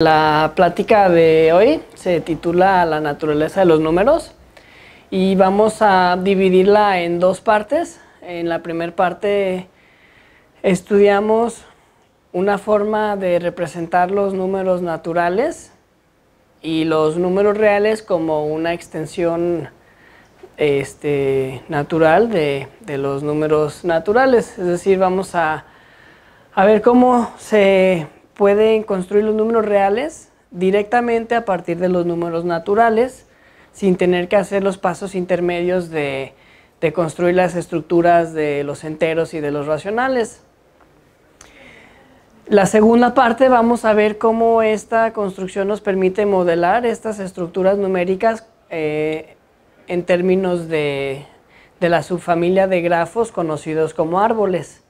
La plática de hoy se titula La naturaleza de los números y vamos a dividirla en dos partes. En la primera parte estudiamos una forma de representar los números naturales y los números reales como una extensión este, natural de, los números naturales. Es decir, vamos a ver cómo se pueden construir los números reales directamente a partir de los números naturales, sin tener que hacer los pasos intermedios de, construir las estructuras de los enteros y de los racionales. La segunda parte vamos a ver cómo esta construcción nos permite modelar estas estructuras numéricas eh, en términos de, de, la subfamilia de grafos conocidos como árboles.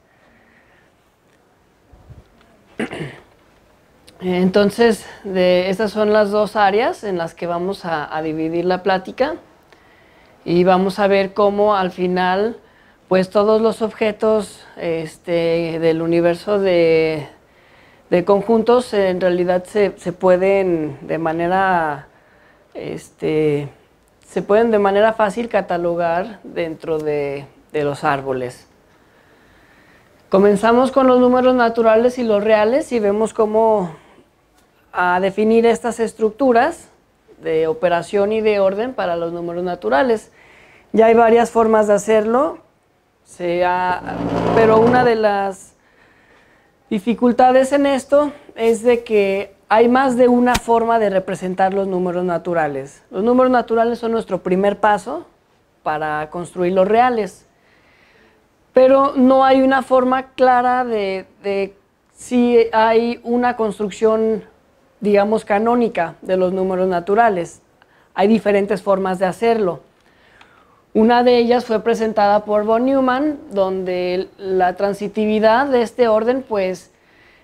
Entonces, estas son las dos áreas en las que vamos a, dividir la plática y vamos a ver cómo al final, pues todos los objetos este, del universo de, conjuntos eh, en realidad se, pueden de manera, este, se pueden de manera fácil catalogar dentro de los árboles. Comenzamos con los números naturales y los reales y vemos cómo a definir estas estructuras de operación y de orden para los números naturales. Ya hay varias formas de hacerlo, pero una de las dificultades en esto es de que hay más de una forma de representar los números naturales. Los números naturales son nuestro primer paso para construir los reales, pero no hay una forma clara de, de si hay una construcción digamos, canónica de los números naturales. Hay diferentes formas de hacerlo. Una de ellas fue presentada por von Neumann, donde la transitividad de este orden, pues,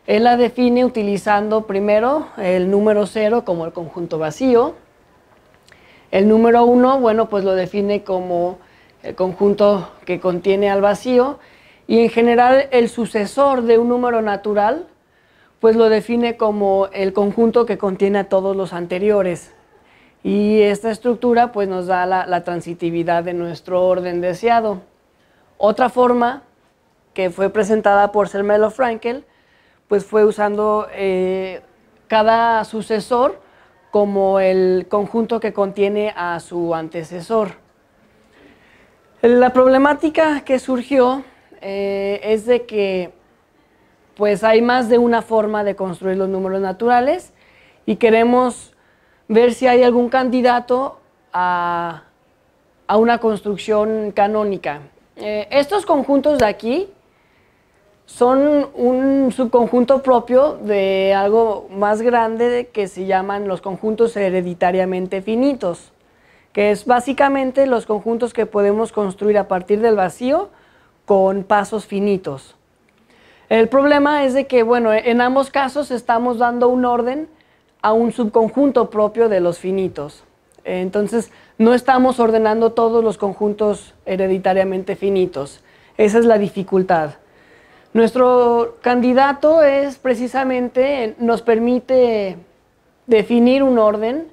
él la define utilizando primero el número 0 como el conjunto vacío. El número uno, bueno, pues lo define como el conjunto que contiene al vacío. Y en general el sucesor de un número natural pues lo define como el conjunto que contiene a todos los anteriores. Y esta estructura pues nos da la, transitividad de nuestro orden deseado. Otra forma que fue presentada por Sermelo Frankel, pues fue usando eh, cada sucesor como el conjunto que contiene a su antecesor. La problemática que surgió eh, es de que pues hay más de una forma de construir los números naturales y queremos ver si hay algún candidato a, una construcción canónica. Eh, estos conjuntos de aquí son un subconjunto propio de algo más grande que se llaman los conjuntos hereditariamente finitos, que es básicamente los conjuntos que podemos construir a partir del vacío con pasos finitos. El problema es de que, bueno, en ambos casos estamos dando un orden a un subconjunto propio de los finitos. Entonces, no estamos ordenando todos los conjuntos hereditariamente finitos. Esa es la dificultad. Nuestro candidato es precisamente, nos permite definir un orden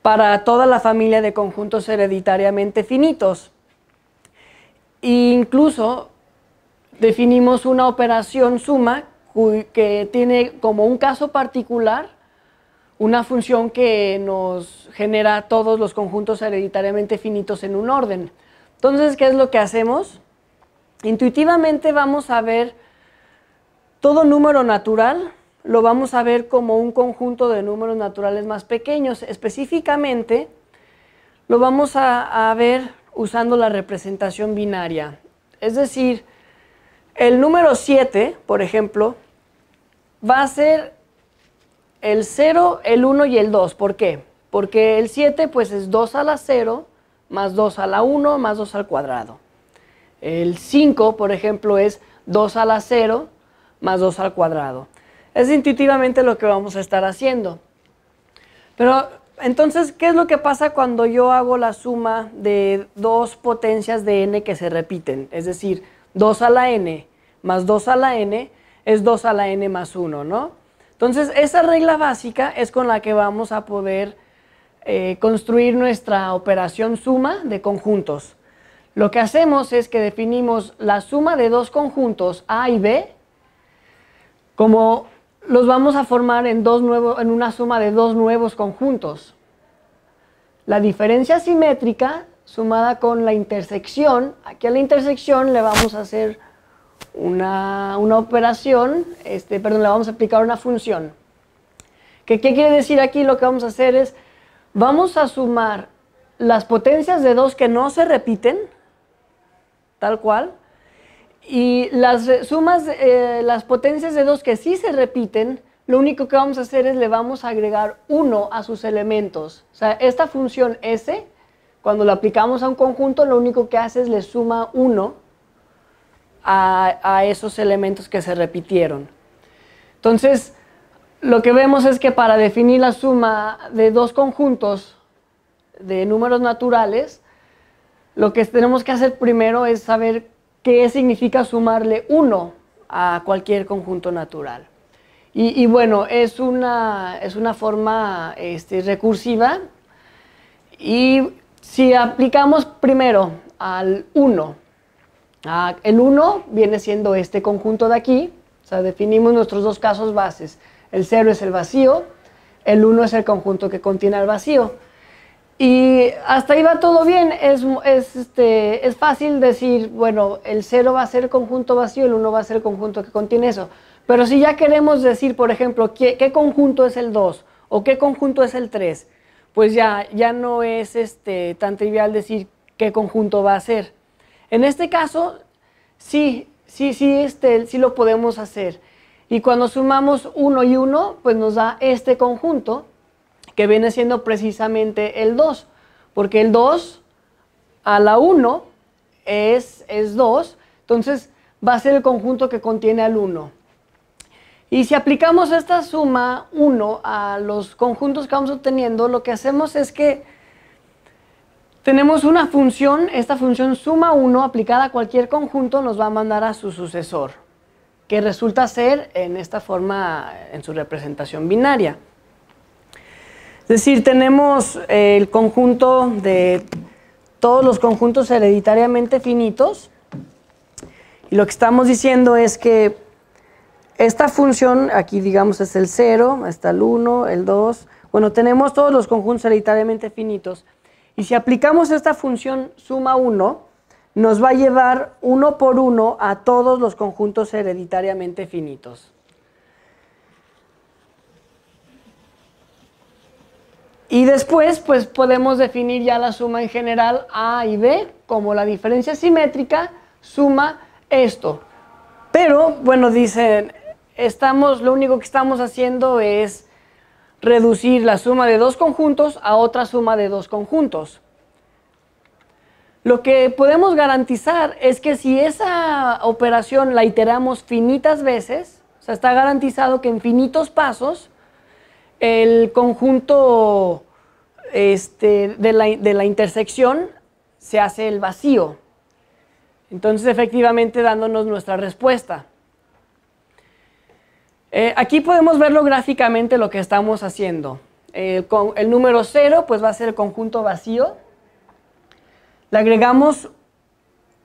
para toda la familia de conjuntos hereditariamente finitos. incluso definimos una operación suma que tiene como un caso particular una función que nos genera todos los conjuntos hereditariamente finitos en un orden. Entonces, ¿qué es lo que hacemos? Intuitivamente vamos a ver todo número natural, lo vamos a ver como un conjunto de números naturales más pequeños. Específicamente, lo vamos a, ver usando la representación binaria. Es decir, el número 7, por ejemplo, va a ser el 0, el 1 y el 2. ¿Por qué? Porque el 7 pues es 2 a la 0 más 2 a la 1 más 2 al cuadrado. El 5, por ejemplo, es 2 a la 0 más 2 al cuadrado. Es intuitivamente lo que vamos a estar haciendo. Pero entonces, ¿qué es lo que pasa cuando yo hago la suma de dos potencias de n que se repiten? Es decir, 2 a la n más 2 a la n es 2 a la n más 1, ¿no? Entonces, esa regla básica es con la que vamos a poder eh, construir nuestra operación suma de conjuntos. Lo que hacemos es que definimos la suma de dos conjuntos A y B como los vamos a formar en, dos en una suma de dos nuevos conjuntos. La diferencia simétrica sumada con la intersección. Aquí a la intersección le vamos a hacer una, operación, este, perdón, le vamos a aplicar una función. ¿Qué, ¿Qué quiere decir aquí? Lo que vamos a hacer es, vamos a sumar las potencias de 2 que no se repiten, tal cual, y las sumas, eh, las potencias de 2 que sí se repiten, lo único que vamos a hacer es le vamos a agregar 1 a sus elementos. O sea, esta función S cuando lo aplicamos a un conjunto, lo único que hace es le suma 1 a, esos elementos que se repitieron. Entonces, lo que vemos es que para definir la suma de dos conjuntos de números naturales, lo que tenemos que hacer primero es saber qué significa sumarle 1 a cualquier conjunto natural. Y, bueno, es una, es una forma este, recursiva y si aplicamos primero al 1, ah, el 1 viene siendo este conjunto de aquí, o sea, definimos nuestros dos casos bases. El 0 es el vacío, el 1 es el conjunto que contiene al vacío. Y hasta ahí va todo bien, es, este, fácil decir, bueno, el 0 va a ser el conjunto vacío, el 1 va a ser el conjunto que contiene eso. Pero si ya queremos decir, por ejemplo, qué conjunto es el 2 o qué conjunto es el 3, pues ya, ya no es este, tan trivial decir qué conjunto va a ser. En este caso, sí, sí, sí, este, sí lo podemos hacer. Y cuando sumamos 1 y 1, pues nos da este conjunto, que viene siendo precisamente el 2, porque el 2 a la 1 es 2, entonces va a ser el conjunto que contiene al 1. Y si aplicamos esta suma 1 a los conjuntos que vamos obteniendo, lo que hacemos es que tenemos una función, esta función suma 1 aplicada a cualquier conjunto nos va a mandar a su sucesor, que resulta ser en esta forma, en su representación binaria. Es decir, tenemos el conjunto de todos los conjuntos hereditariamente finitos, y lo que estamos diciendo es que esta función, aquí digamos es el 0, está el 1, el 2. Bueno, tenemos todos los conjuntos hereditariamente finitos. Y si aplicamos esta función suma 1, nos va a llevar uno por uno a todos los conjuntos hereditariamente finitos. Y después, pues podemos definir ya la suma en general A y B como la diferencia simétrica suma esto. Pero, bueno, dicen, lo único que estamos haciendo es reducir la suma de dos conjuntos a otra suma de dos conjuntos. Lo que podemos garantizar es que si esa operación la iteramos finitas veces, o sea, está garantizado que en finitos pasos, el conjunto este, de la intersección se hace el vacío. Entonces, efectivamente, dándonos nuestra respuesta. Eh, aquí podemos verlo gráficamente lo que estamos haciendo. Eh, con el número 0 pues va a ser el conjunto vacío. Le agregamos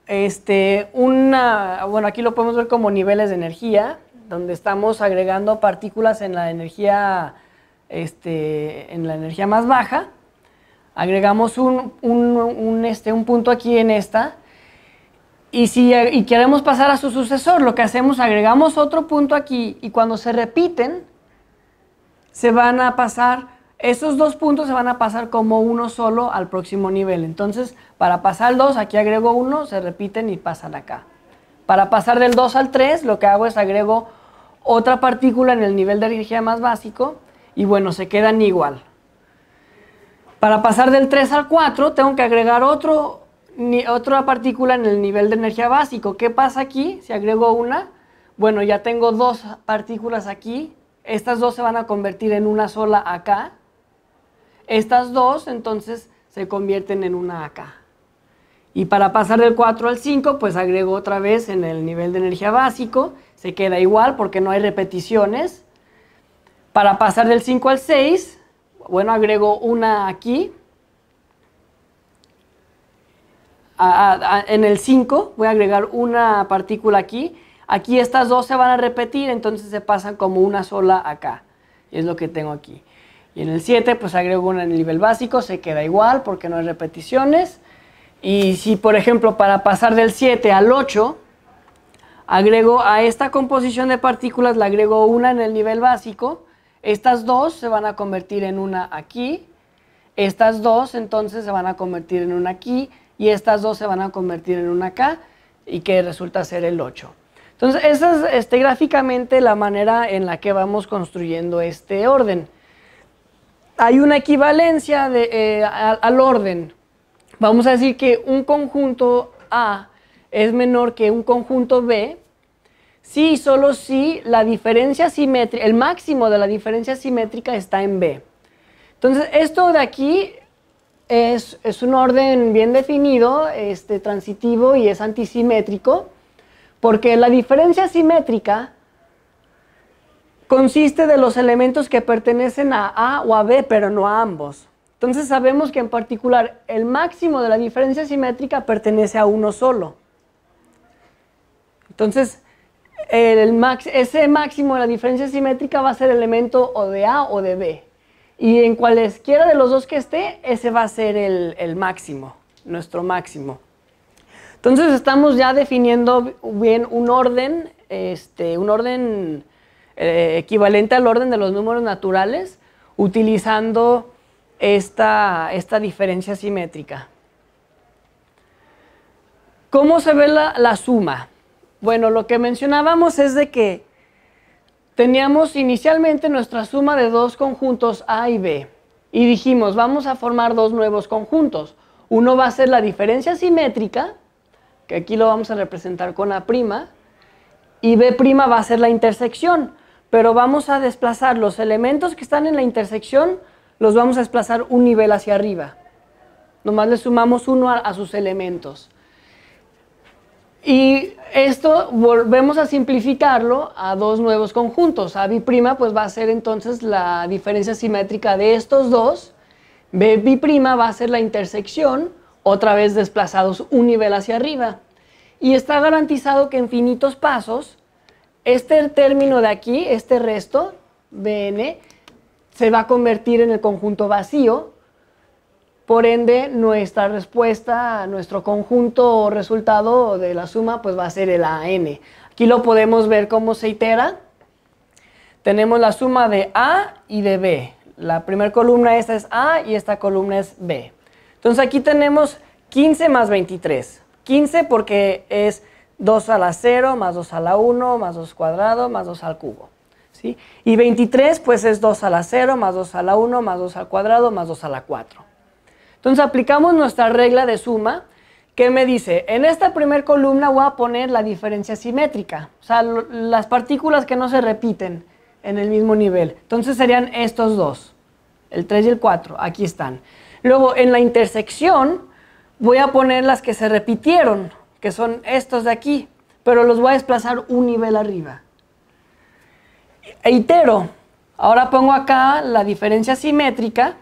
este, una, bueno, aquí lo podemos ver como niveles de energía, donde estamos agregando partículas en la energía, este, en la energía más baja. Agregamos un, este, un punto aquí en esta, y si y queremos pasar a su sucesor, lo que hacemos, agregamos otro punto aquí y cuando se repiten, se van a pasar, esos dos puntos se van a pasar como uno solo al próximo nivel. Entonces, para pasar al 2, aquí agrego uno, se repiten y pasan acá. Para pasar del 2 al 3, lo que hago es agrego otra partícula en el nivel de energía más básico y bueno, se quedan igual. Para pasar del 3 al 4, tengo que agregar otro, otra partícula en el nivel de energía básico. ¿Qué pasa aquí si agrego una? Bueno, ya tengo dos partículas aquí. Estas dos se van a convertir en una sola acá. Estas dos entonces se convierten en una acá. Y para pasar del 4 al 5, pues agrego otra vez en el nivel de energía básico. Se queda igual porque no hay repeticiones. Para pasar del 5 al 6, bueno, agrego una aquí en el 5 voy a agregar una partícula aquí. Aquí estas dos se van a repetir, entonces se pasan como una sola acá. Y es lo que tengo aquí. Y en el 7 pues agrego una en el nivel básico, se queda igual porque no hay repeticiones. Y si por ejemplo para pasar del 7 al 8, agrego a esta composición de partículas, le agrego una en el nivel básico. Estas dos se van a convertir en una aquí. Estas dos entonces se van a convertir en una aquí y estas dos se van a convertir en una K y que resulta ser el 8. Entonces, esa es este, gráficamente la manera en la que vamos construyendo este orden. Hay una equivalencia de, eh, al, orden. Vamos a decir que un conjunto A es menor que un conjunto B, si y solo si la diferencia simétrica, el máximo de la diferencia simétrica está en B. Entonces, esto de aquí es, un orden bien definido, este, transitivo y es antisimétrico, porque la diferencia simétrica consiste de los elementos que pertenecen a A o a B, pero no a ambos. Entonces sabemos que en particular el máximo de la diferencia simétrica pertenece a uno solo. Entonces, el ese máximo de la diferencia simétrica va a ser elemento o de A o de B. Y en cualesquiera de los dos que esté, ese va a ser el, máximo, nuestro máximo. Entonces estamos ya definiendo bien un orden, este, un orden eh, equivalente al orden de los números naturales, utilizando esta, esta diferencia simétrica. ¿Cómo se ve la, suma? Bueno, lo que mencionábamos es de que Teníamos inicialmente nuestra suma de dos conjuntos A y B y dijimos, vamos a formar dos nuevos conjuntos. Uno va a ser la diferencia simétrica, que aquí lo vamos a representar con A', y B' va a ser la intersección, pero vamos a desplazar los elementos que están en la intersección, los vamos a desplazar un nivel hacia arriba. Nomás le sumamos uno a, a sus elementos. Y esto volvemos a simplificarlo a dos nuevos conjuntos. A pues va a ser entonces la diferencia simétrica de estos dos. B va a ser la intersección, otra vez desplazados un nivel hacia arriba. Y está garantizado que en finitos pasos, este término de aquí, este resto, Bn, se va a convertir en el conjunto vacío por ende, nuestra respuesta, nuestro conjunto o resultado de la suma, pues va a ser el AN. Aquí lo podemos ver cómo se itera. Tenemos la suma de A y de B. La primera columna esta es A y esta columna es B. Entonces aquí tenemos 15 más 23. 15 porque es 2 a la 0, más 2 a la 1, más 2 cuadrado, más 2 al cubo. ¿sí? Y 23 pues es 2 a la 0, más 2 a la 1, más 2 al cuadrado, más 2 a la 4. Entonces aplicamos nuestra regla de suma que me dice, en esta primera columna voy a poner la diferencia simétrica, o sea, las partículas que no se repiten en el mismo nivel. Entonces serían estos dos, el 3 y el 4, aquí están. Luego en la intersección voy a poner las que se repitieron, que son estos de aquí, pero los voy a desplazar un nivel arriba. E, e itero, ahora pongo acá la diferencia simétrica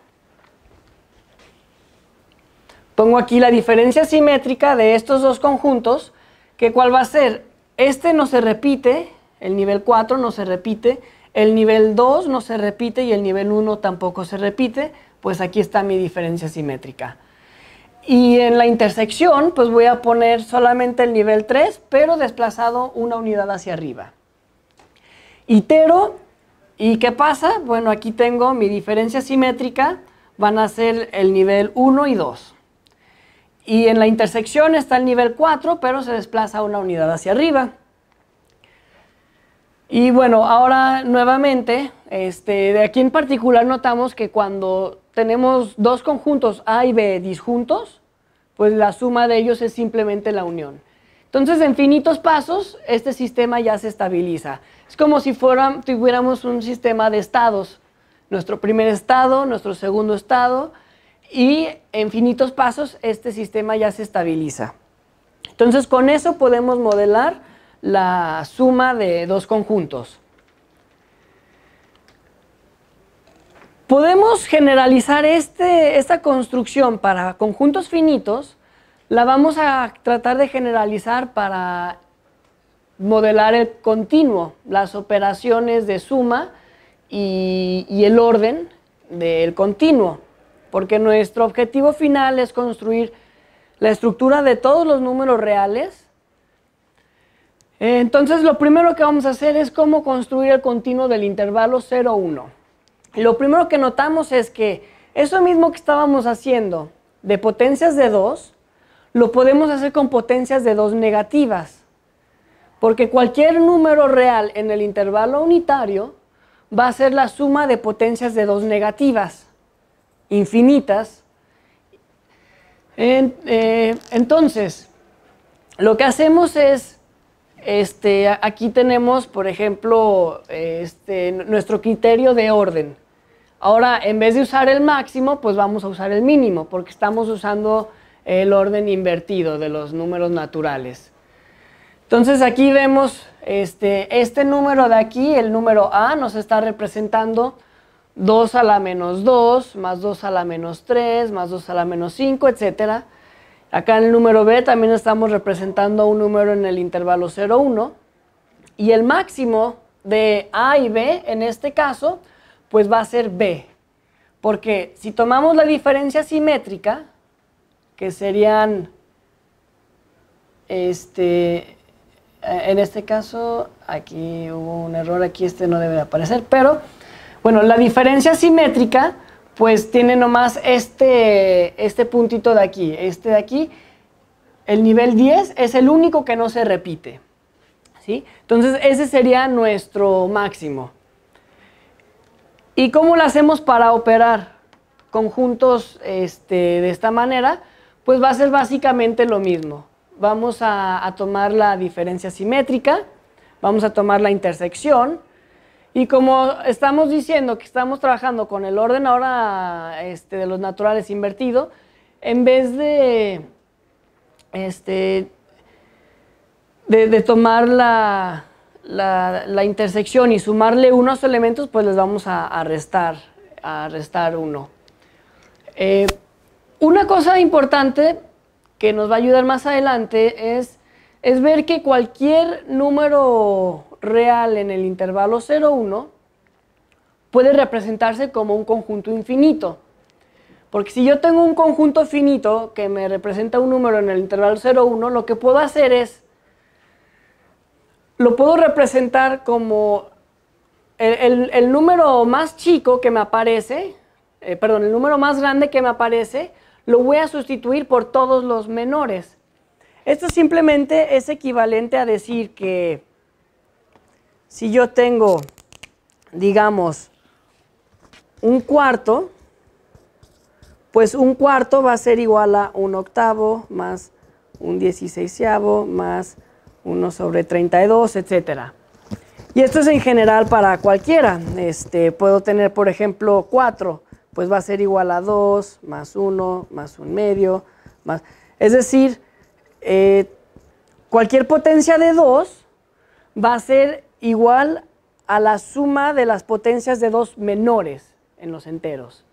Pongo aquí la diferencia simétrica de estos dos conjuntos, que cuál va a ser, este no se repite, el nivel 4 no se repite, el nivel 2 no se repite y el nivel 1 tampoco se repite, pues aquí está mi diferencia simétrica. Y en la intersección, pues voy a poner solamente el nivel 3, pero desplazado una unidad hacia arriba. Itero, ¿y qué pasa? Bueno, aquí tengo mi diferencia simétrica, van a ser el nivel 1 y 2. Y en la intersección está el nivel 4, pero se desplaza una unidad hacia arriba. Y bueno, ahora nuevamente, este, de aquí en particular notamos que cuando tenemos dos conjuntos A y B disjuntos, pues la suma de ellos es simplemente la unión. Entonces, en finitos pasos, este sistema ya se estabiliza. Es como si fuera, tuviéramos un sistema de estados. Nuestro primer estado, nuestro segundo estado, y en finitos pasos este sistema ya se estabiliza. Entonces con eso podemos modelar la suma de dos conjuntos. Podemos generalizar este, esta construcción para conjuntos finitos, la vamos a tratar de generalizar para modelar el continuo, las operaciones de suma y el orden del continuo porque nuestro objetivo final es construir la estructura de todos los números reales. Entonces, lo primero que vamos a hacer es cómo construir el continuo del intervalo 0, 1. Lo primero que notamos es que eso mismo que estábamos haciendo de potencias de 2, lo podemos hacer con potencias de 2 negativas. Porque cualquier número real en el intervalo unitario va a ser la suma de potencias de 2 negativas infinitas. Eh, entonces, lo que hacemos es, este, aquí tenemos, por ejemplo, este, nuestro criterio de orden. Ahora, en vez de usar el máximo, pues vamos a usar el mínimo, porque estamos usando el orden invertido de los números naturales. Entonces aquí vemos este, este número de aquí, el número A, nos está representando 2 a la menos 2, más 2 a la menos 3, más 2 a la menos 5, etc. Acá en el número B también estamos representando un número en el intervalo 0, 1. Y el máximo de A y B, en este caso, pues va a ser B. Porque si tomamos la diferencia simétrica, que serían, este, eh, en este caso, aquí hubo un error, aquí este no debe aparecer, pero bueno, la diferencia simétrica, pues tiene nomás este, este puntito de aquí, este de aquí. El nivel 10 es el único que no se repite. ¿sí? Entonces, ese sería nuestro máximo. ¿Y cómo lo hacemos para operar conjuntos este, de esta manera? Pues va a ser básicamente lo mismo. Vamos a tomar la diferencia simétrica, vamos a tomar la intersección, y como estamos diciendo que estamos trabajando con el orden ahora este, de los naturales invertido, en vez de, este, de, tomar la, intersección y sumarle unos elementos, pues les vamos a, restar, a restar uno. Eh, una cosa importante que nos va a ayudar más adelante es, es ver que cualquier número real en el intervalo 0,1 puede representarse como un conjunto infinito. Porque si yo tengo un conjunto finito que me representa un número en el intervalo 0,1, lo que puedo hacer es, lo puedo representar como el, número más chico que me aparece, eh, perdón, el número más grande que me aparece, lo voy a sustituir por todos los menores. Esto simplemente es equivalente a decir que si yo tengo, digamos, un cuarto, pues un cuarto va a ser igual a un octavo más un dieciséisavo más 1 sobre 32, etcétera. Y esto es en general para cualquiera. Este, puedo tener, por ejemplo, 4, pues va a ser igual a 2, más 1, más 1 medio, más... Es decir, eh, cualquier potencia de 2 va a ser igual a la suma de las potencias de dos menores en los enteros.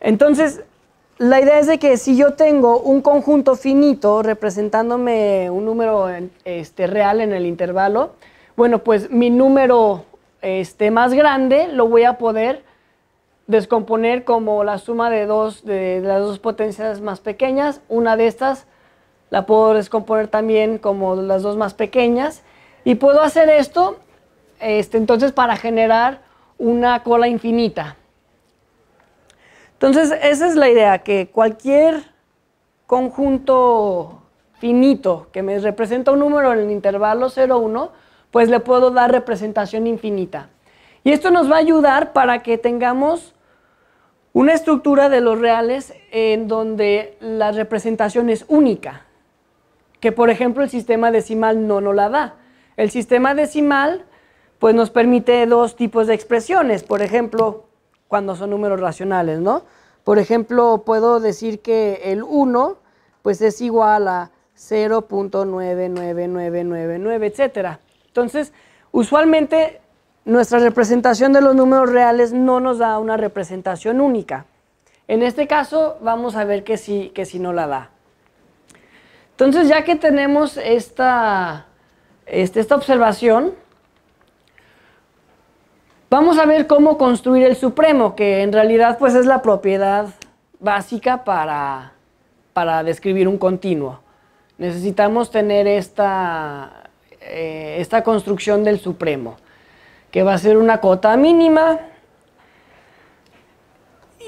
Entonces, la idea es de que si yo tengo un conjunto finito representándome un número este, real en el intervalo, bueno, pues mi número este, más grande lo voy a poder descomponer como la suma de dos de las dos potencias más pequeñas. Una de estas la puedo descomponer también como las dos más pequeñas y puedo hacer esto este, entonces para generar una cola infinita. Entonces, esa es la idea, que cualquier conjunto finito que me representa un número en el intervalo 0, 1, pues le puedo dar representación infinita. Y esto nos va a ayudar para que tengamos una estructura de los reales en donde la representación es única, que por ejemplo el sistema decimal no nos la da. El sistema decimal pues nos permite dos tipos de expresiones, por ejemplo, cuando son números racionales, ¿no? Por ejemplo, puedo decir que el 1 pues es igual a 0.99999, etcétera. Entonces, usualmente nuestra representación de los números reales no nos da una representación única. En este caso, vamos a ver que sí, que sí no la da. Entonces, ya que tenemos esta este, esta observación, vamos a ver cómo construir el supremo, que en realidad pues, es la propiedad básica para, para describir un continuo. Necesitamos tener esta, eh, esta construcción del supremo, que va a ser una cota mínima.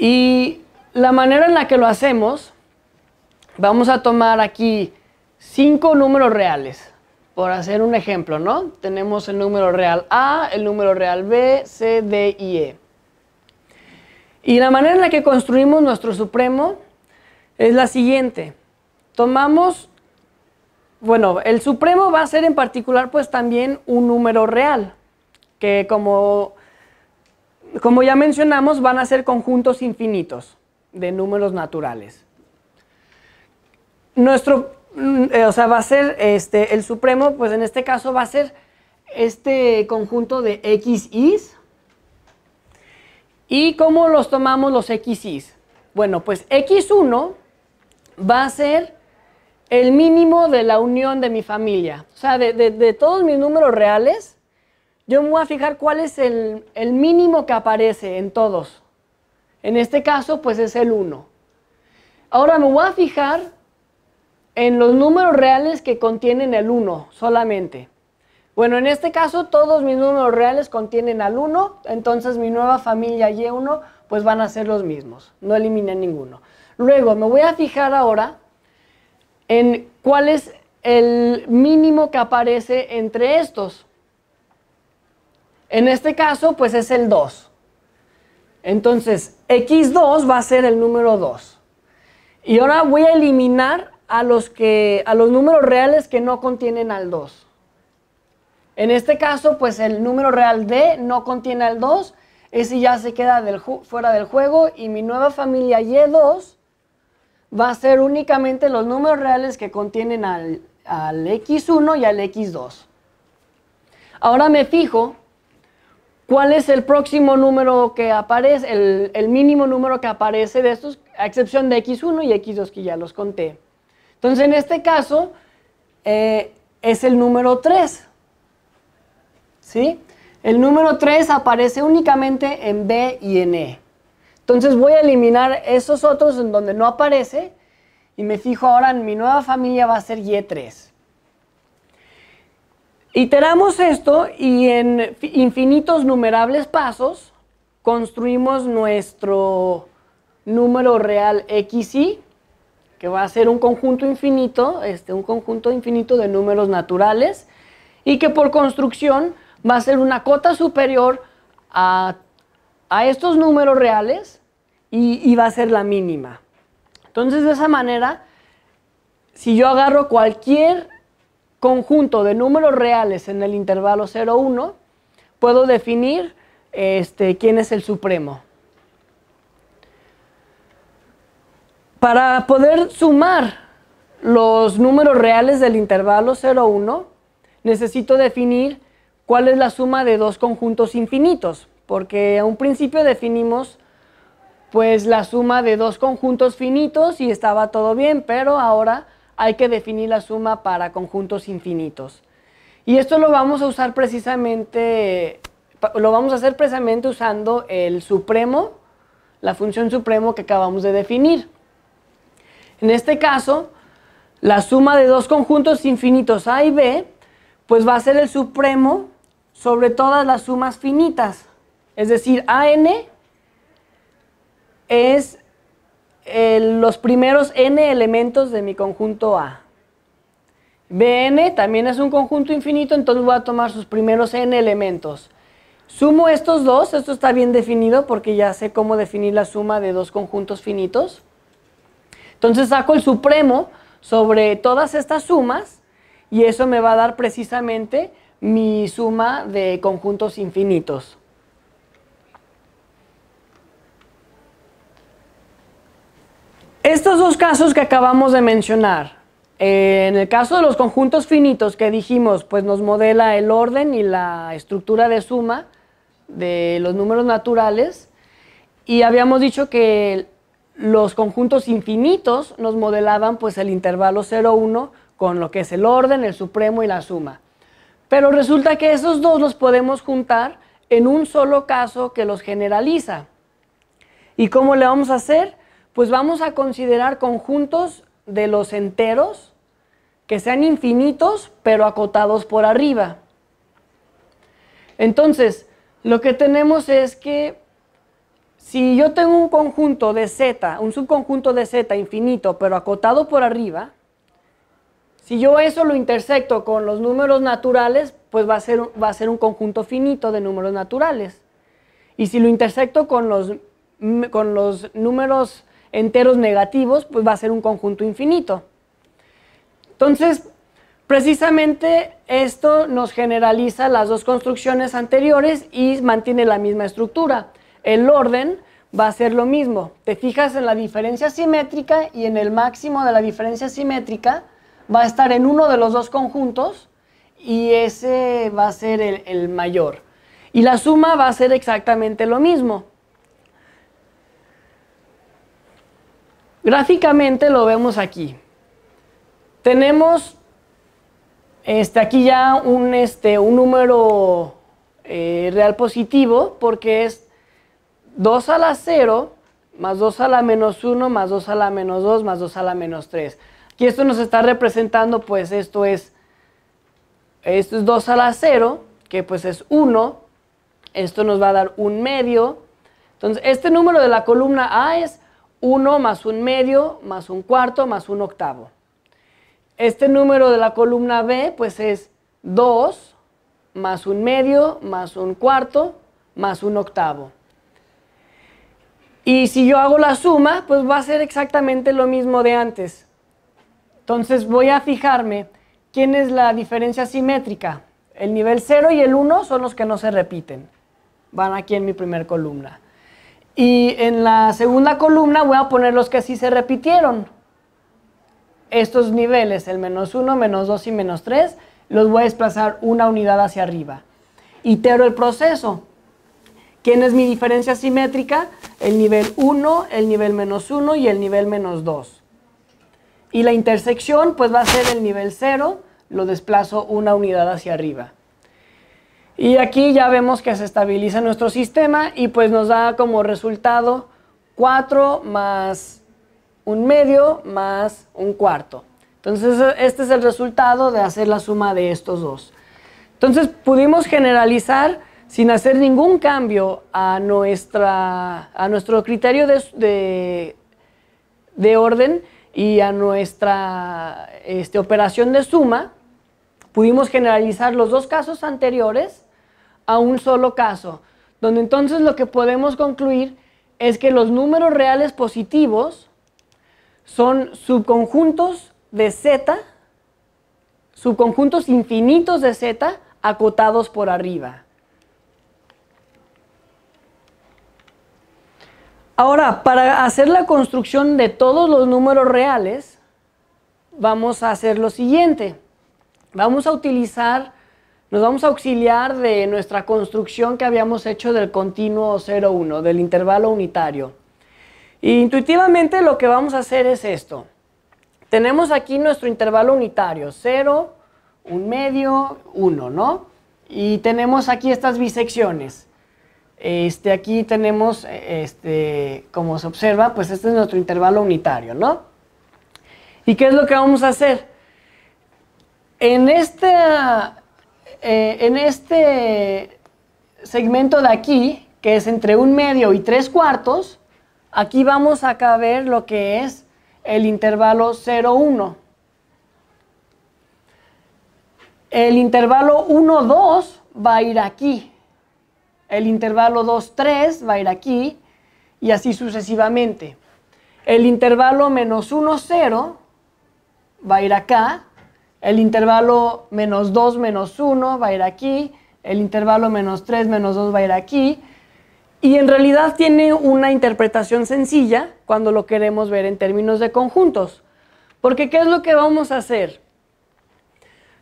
Y la manera en la que lo hacemos, vamos a tomar aquí cinco números reales por hacer un ejemplo, ¿no? Tenemos el número real A, el número real B, C, D y E. Y la manera en la que construimos nuestro supremo es la siguiente. Tomamos, bueno, el supremo va a ser en particular pues también un número real, que como, como ya mencionamos van a ser conjuntos infinitos de números naturales. Nuestro Mm, eh, o sea, va a ser este, el supremo, pues en este caso va a ser este conjunto de x, ¿Y cómo los tomamos los x, Bueno, pues x1 va a ser el mínimo de la unión de mi familia. O sea, de, todos mis números reales, yo me voy a fijar cuál es el, el mínimo que aparece en todos. En este caso, pues es el 1. Ahora me voy a fijar en los números reales que contienen el 1 solamente. Bueno, en este caso todos mis números reales contienen al 1, entonces mi nueva familia Y1 e pues van a ser los mismos, no eliminé ninguno. Luego me voy a fijar ahora en cuál es el mínimo que aparece entre estos. En este caso pues es el 2. Entonces x2 va a ser el número 2. Y ahora voy a eliminar a los, que, a los números reales que no contienen al 2. En este caso, pues el número real D no contiene al 2, ese ya se queda fuera del juego y mi nueva familia Y2 va a ser únicamente los números reales que contienen al, X1 y al X2. Ahora me fijo cuál es el próximo número que aparece, el, el mínimo número que aparece de estos, a excepción de X1 y X2 que ya los conté. Entonces, en este caso, eh, es el número 3. ¿Sí? El número 3 aparece únicamente en B y en E. Entonces voy a eliminar esos otros en donde no aparece y me fijo ahora en mi nueva familia va a ser Y3. Iteramos esto y en infinitos numerables pasos construimos nuestro número real XY que va a ser un conjunto infinito, este, un conjunto infinito de números naturales y que por construcción va a ser una cota superior a, estos números reales y, va a ser la mínima. Entonces, de esa manera, si yo agarro cualquier conjunto de números reales en el intervalo 0, 1, puedo definir este, quién es el supremo. Para poder sumar los números reales del intervalo 1, necesito definir cuál es la suma de dos conjuntos infinitos, porque a un principio definimos pues la suma de dos conjuntos finitos y estaba todo bien, pero ahora hay que definir la suma para conjuntos infinitos. Y esto lo vamos a usar precisamente, lo vamos a hacer precisamente usando el supremo, la función supremo que acabamos de definir. En este caso, la suma de dos conjuntos infinitos A y B, pues va a ser el supremo sobre todas las sumas finitas. Es decir, AN es eh, los primeros n elementos de mi conjunto A. Bn también es un conjunto infinito, entonces voy a tomar sus primeros n elementos. Sumo estos dos, esto está bien definido porque ya sé cómo definir la suma de dos conjuntos finitos. Entonces saco el supremo sobre todas estas sumas y eso me va a dar precisamente mi suma de conjuntos infinitos. Estos dos casos que acabamos de mencionar, eh, en el caso de los conjuntos finitos que dijimos, pues nos modela el orden y la estructura de suma de los números naturales y habíamos dicho que los conjuntos infinitos nos modelaban pues el intervalo 0,1 con lo que es el orden, el supremo y la suma. Pero resulta que esos dos los podemos juntar en un solo caso que los generaliza. ¿Y cómo le vamos a hacer? Pues vamos a considerar conjuntos de los enteros que sean infinitos pero acotados por arriba. Entonces, lo que tenemos es que si yo tengo un conjunto de Z, un subconjunto de Z infinito, pero acotado por arriba, si yo eso lo intersecto con los números naturales, pues va a ser, va a ser un conjunto finito de números naturales. Y si lo intersecto con los, con los números enteros negativos, pues va a ser un conjunto infinito. Entonces, precisamente esto nos generaliza las dos construcciones anteriores y mantiene la misma estructura. El orden va a ser lo mismo. Te fijas en la diferencia simétrica y en el máximo de la diferencia simétrica va a estar en uno de los dos conjuntos y ese va a ser el, mayor. Y la suma va a ser exactamente lo mismo. Gráficamente lo vemos aquí. Tenemos este, aquí ya un, este, un número eh, real positivo porque es 2 a la 0, más 2 a la menos 1, más 2 a la menos 2, más 2 a la menos 3. Aquí esto nos está representando, pues esto es, esto es 2 a la 0, que pues es 1, esto nos va a dar un medio. Entonces, este número de la columna A es 1 más un medio, más un cuarto, más un octavo. Este número de la columna B, pues es 2 más un medio, más un cuarto, más un octavo. Y si yo hago la suma, pues va a ser exactamente lo mismo de antes. Entonces voy a fijarme quién es la diferencia simétrica. El nivel 0 y el 1 son los que no se repiten. Van aquí en mi primera columna. Y en la segunda columna voy a poner los que sí se repitieron. Estos niveles, el menos 1, menos 2 y menos 3, los voy a desplazar una unidad hacia arriba. Itero el proceso. ¿Quién es mi diferencia simétrica? El nivel 1, el nivel menos 1 y el nivel menos 2. Y la intersección pues va a ser el nivel 0, lo desplazo una unidad hacia arriba. Y aquí ya vemos que se estabiliza nuestro sistema y pues nos da como resultado 4 más un medio más un cuarto. Entonces este es el resultado de hacer la suma de estos dos. Entonces pudimos generalizar sin hacer ningún cambio a, nuestra, a nuestro criterio de, orden y a nuestra este, operación de suma, pudimos generalizar los dos casos anteriores a un solo caso, donde entonces lo que podemos concluir es que los números reales positivos son subconjuntos de z, subconjuntos infinitos de z acotados por arriba. Ahora, para hacer la construcción de todos los números reales, vamos a hacer lo siguiente. Vamos a utilizar, nos vamos a auxiliar de nuestra construcción que habíamos hecho del continuo 0, 1, del intervalo unitario. Intuitivamente lo que vamos a hacer es esto. Tenemos aquí nuestro intervalo unitario, 0, 1 medio, 1, ¿no? Y tenemos aquí estas bisecciones. Este, aquí tenemos, eh, este, como se observa, pues este es nuestro intervalo unitario, ¿no? ¿Y qué es lo que vamos a hacer? En, eh, en este segmento de aquí, que es entre un medio y tres cuartos, aquí vamos a caber lo que es el intervalo 0, 1. El intervalo 1, 2 va a ir aquí. El intervalo 2, 3 va a ir aquí y así sucesivamente. El intervalo menos 1, 0 va a ir acá. El intervalo menos 2, menos 1 va a ir aquí. El intervalo menos 3, menos 2 va a ir aquí. Y en realidad tiene una interpretación sencilla cuando lo queremos ver en términos de conjuntos. Porque ¿qué es lo que vamos a hacer?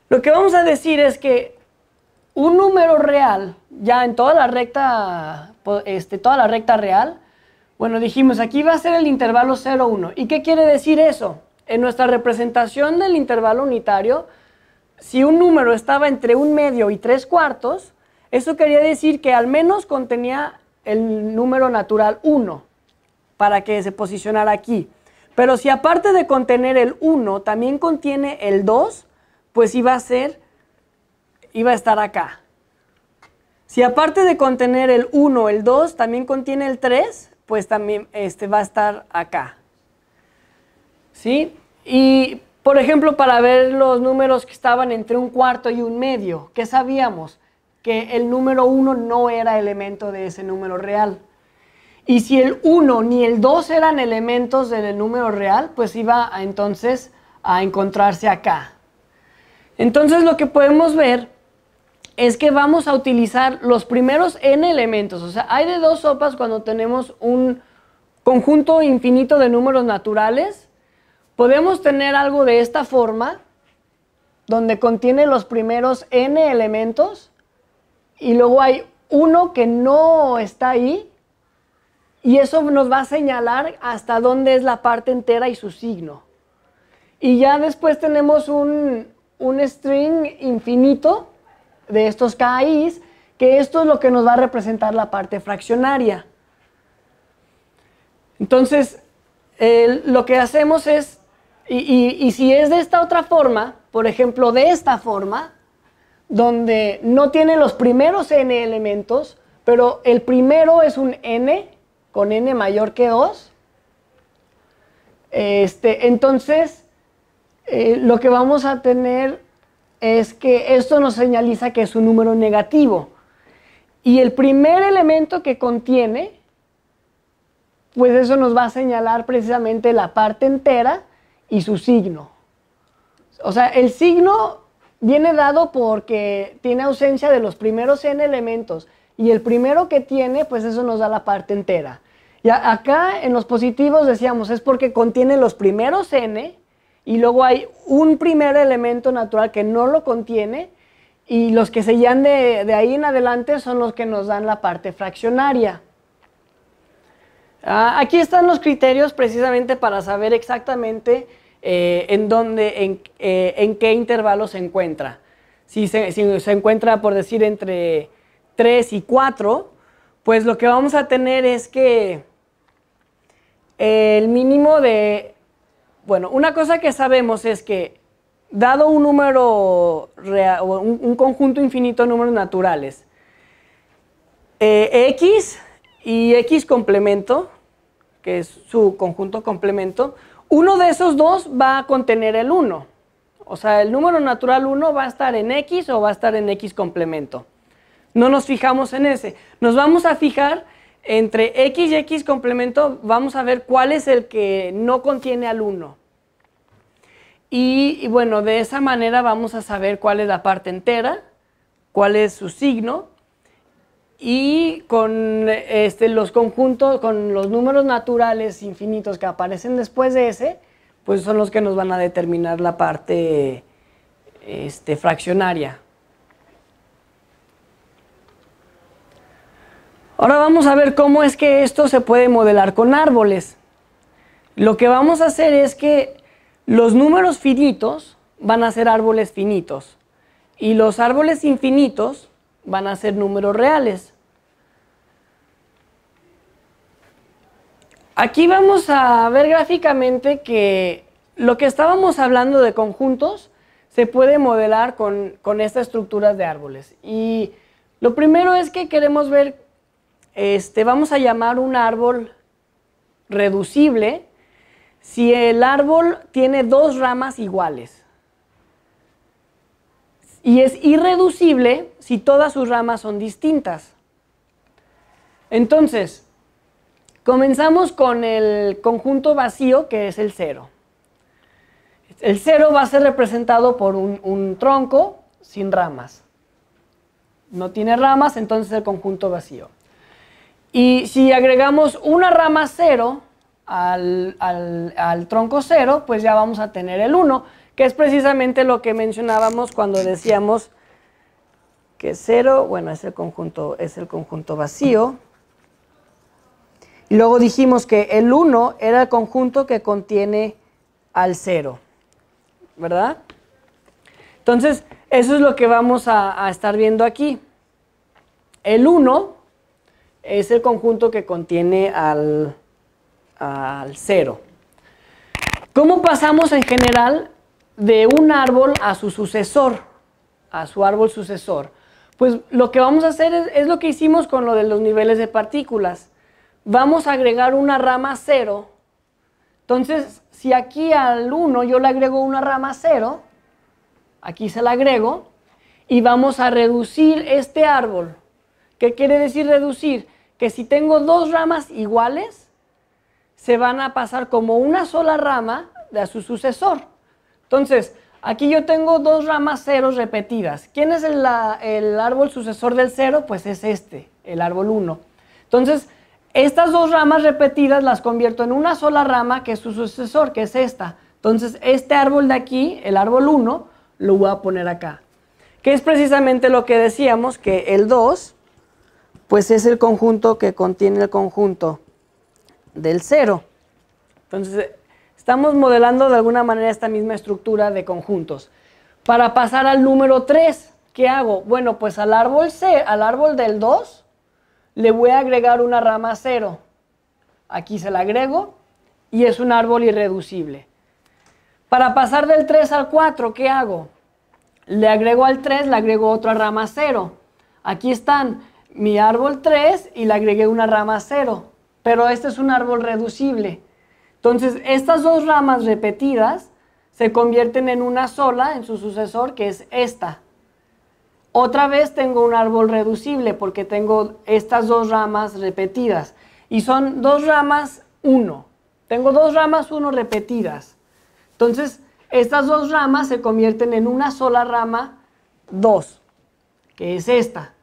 Lo que vamos a decir es que un número real, ya en toda la recta, este, toda la recta real, bueno, dijimos, aquí va a ser el intervalo 0, 1. ¿Y qué quiere decir eso? En nuestra representación del intervalo unitario, si un número estaba entre un medio y tres cuartos, eso quería decir que al menos contenía el número natural 1 para que se posicionara aquí. Pero si aparte de contener el 1 también contiene el 2, pues iba a ser iba a estar acá. Si aparte de contener el 1, el 2, también contiene el 3, pues también este, va a estar acá. ¿Sí? Y, por ejemplo, para ver los números que estaban entre un cuarto y un medio, ¿qué sabíamos? Que el número 1 no era elemento de ese número real. Y si el 1 ni el 2 eran elementos del número real, pues iba entonces a encontrarse acá. Entonces lo que podemos ver es que vamos a utilizar los primeros n elementos. O sea, hay de dos sopas cuando tenemos un conjunto infinito de números naturales. Podemos tener algo de esta forma, donde contiene los primeros n elementos, y luego hay uno que no está ahí, y eso nos va a señalar hasta dónde es la parte entera y su signo. Y ya después tenemos un, un string infinito de estos KIs, que esto es lo que nos va a representar la parte fraccionaria. Entonces, lo que hacemos es, y, si es de esta otra forma, por ejemplo, de esta forma, donde no tiene los primeros n elementos, pero el primero es un n con n mayor que 2. Este, entonces, eh, lo que vamos a tener es que esto nos señaliza que es un número negativo. Y el primer elemento que contiene, pues eso nos va a señalar precisamente la parte entera y su signo. O sea, el signo viene dado porque tiene ausencia de los primeros n elementos y el primero que tiene, pues eso nos da la parte entera. Y acá en los positivos decíamos, es porque contiene los primeros n y luego hay un primer elemento natural que no lo contiene y los que se de, ahí en adelante son los que nos dan la parte fraccionaria. Ah, aquí están los criterios precisamente para saber exactamente eh, en dónde, eh, en, qué intervalo se encuentra. Si se, si se encuentra, por decir, entre 3 y 4, pues lo que vamos a tener es que el mínimo de bueno, una cosa que sabemos es que dado un número o un, conjunto infinito de números naturales, eh, X y X complemento, que es su conjunto complemento, uno de esos dos va a contener el 1. O sea, el número natural 1 va a estar en X o va a estar en X complemento. No nos fijamos en ese. Nos vamos a fijar entre X y X complemento vamos a ver cuál es el que no contiene al 1. Y, bueno, de esa manera vamos a saber cuál es la parte entera, cuál es su signo y con este, los conjuntos, con los números naturales infinitos que aparecen después de ese, pues son los que nos van a determinar la parte este, fraccionaria. Ahora vamos a ver cómo es que esto se puede modelar con árboles. Lo que vamos a hacer es que los números finitos van a ser árboles finitos y los árboles infinitos van a ser números reales. Aquí vamos a ver gráficamente que lo que estábamos hablando de conjuntos se puede modelar con, con estas estructuras de árboles. Y lo primero es que queremos ver este, vamos a llamar un árbol reducible si el árbol tiene dos ramas iguales. Y es irreducible si todas sus ramas son distintas. Entonces, comenzamos con el conjunto vacío que es el cero. El cero va a ser representado por un, un tronco sin ramas. No tiene ramas, entonces el conjunto vacío. Y si agregamos una rama 0 al, tronco 0, pues ya vamos a tener el 1, que es precisamente lo que mencionábamos cuando decíamos que 0, bueno, es el conjunto, es el conjunto vacío. Y luego dijimos que el 1 era el conjunto que contiene al 0, ¿verdad? Entonces, eso es lo que vamos a, a estar viendo aquí. El 1 es el conjunto que contiene al, al cero. ¿Cómo pasamos en general de un árbol a su sucesor, a su árbol sucesor? Pues lo que vamos a hacer es, es, lo que hicimos con lo de los niveles de partículas. Vamos a agregar una rama cero. Entonces, si aquí al 1 yo le agrego una rama cero, aquí se la agrego, y vamos a reducir este árbol ¿Qué quiere decir reducir? Que si tengo dos ramas iguales, se van a pasar como una sola rama de su sucesor. Entonces, aquí yo tengo dos ramas ceros repetidas. ¿Quién es el, árbol sucesor del cero? Pues es este, el árbol 1. Entonces, estas dos ramas repetidas las convierto en una sola rama que es su sucesor, que es esta. Entonces, este árbol de aquí, el árbol 1, lo voy a poner acá. Que es precisamente lo que decíamos, que el 2 pues es el conjunto que contiene el conjunto del cero. Entonces, eh, estamos modelando de alguna manera esta misma estructura de conjuntos. Para pasar al número 3, ¿qué hago? Bueno, pues al árbol, C, al árbol del 2 le voy a agregar una rama 0. Aquí se la agrego y es un árbol irreducible. Para pasar del 3 al 4, ¿qué hago? Le agrego al 3, le agrego otra rama 0. Aquí están mi árbol 3 y le agregué una rama 0, pero este es un árbol reducible. Entonces, estas dos ramas repetidas se convierten en una sola, en su sucesor, que es esta. Otra vez tengo un árbol reducible porque tengo estas dos ramas repetidas. Y son dos ramas 1. Tengo dos ramas 1 repetidas. Entonces, estas dos ramas se convierten en una sola rama 2, que es esta.